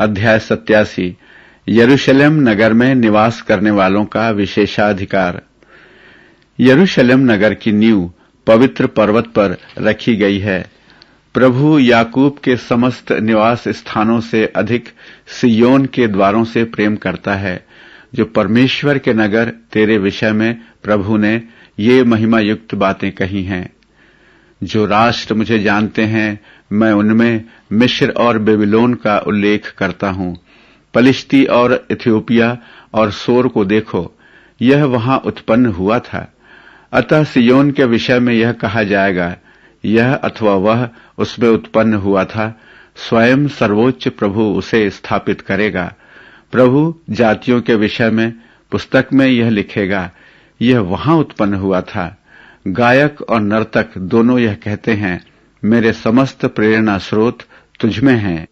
अध्याय सत्यासी यरूशलेम नगर में निवास करने वालों का विशेषाधिकार यरूशलेम नगर की नींव पवित्र पर्वत पर रखी गई है प्रभु याकूब के समस्त निवास स्थानों से अधिक सियोन के द्वारों से प्रेम करता है जो परमेश्वर के नगर तेरे विषय में प्रभु ने ये महिमायुक्त बातें कही हैं जो राष्ट्र मुझे जानते हैं मैं उनमें मिश्र और बेबीलोन का उल्लेख करता हूं पलिश्ती और इथियोपिया और सोर को देखो यह वहां उत्पन्न हुआ था अतः सियोन के विषय में यह कहा जाएगा यह अथवा वह उसमें उत्पन्न हुआ था स्वयं सर्वोच्च प्रभु उसे स्थापित करेगा प्रभु जातियों के विषय में पुस्तक में यह लिखेगा यह वहां उत्पन्न हुआ था गायक और नर्तक दोनों यह कहते हैं मेरे समस्त प्रेरणा स्रोत तुझमें हैं